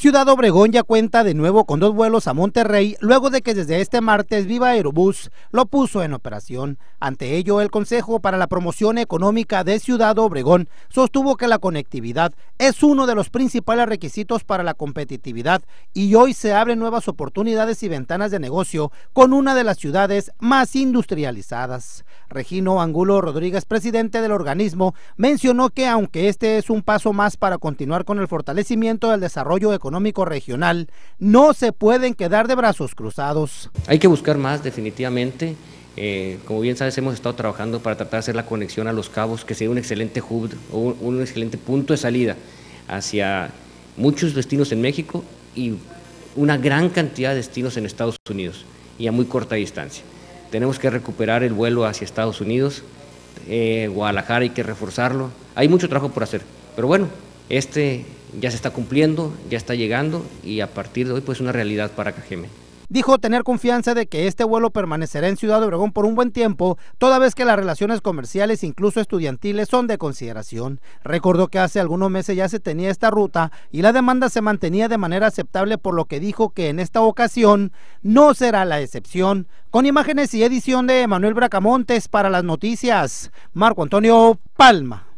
Ciudad Obregón ya cuenta de nuevo con dos vuelos a Monterrey luego de que desde este martes Viva Aerobús lo puso en operación. Ante ello, el Consejo para la Promoción Económica de Ciudad Obregón sostuvo que la conectividad es uno de los principales requisitos para la competitividad y hoy se abren nuevas oportunidades y ventanas de negocio con una de las ciudades más industrializadas. Regino Angulo Rodríguez, presidente del organismo, mencionó que aunque este es un paso más para continuar con el fortalecimiento del desarrollo económico, económico regional no se pueden quedar de brazos cruzados. Hay que buscar más definitivamente. Eh, como bien sabes, hemos estado trabajando para tratar de hacer la conexión a Los Cabos, que sea un excelente hub, un, un excelente punto de salida hacia muchos destinos en México y una gran cantidad de destinos en Estados Unidos y a muy corta distancia. Tenemos que recuperar el vuelo hacia Estados Unidos, eh, Guadalajara hay que reforzarlo. Hay mucho trabajo por hacer, pero bueno, este ya se está cumpliendo, ya está llegando y a partir de hoy pues una realidad para Cajeme dijo tener confianza de que este vuelo permanecerá en Ciudad de Obregón por un buen tiempo, toda vez que las relaciones comerciales, incluso estudiantiles, son de consideración. Recordó que hace algunos meses ya se tenía esta ruta y la demanda se mantenía de manera aceptable, por lo que dijo que en esta ocasión no será la excepción. Con imágenes y edición de Manuel Bracamontes para las noticias, Marco Antonio Palma.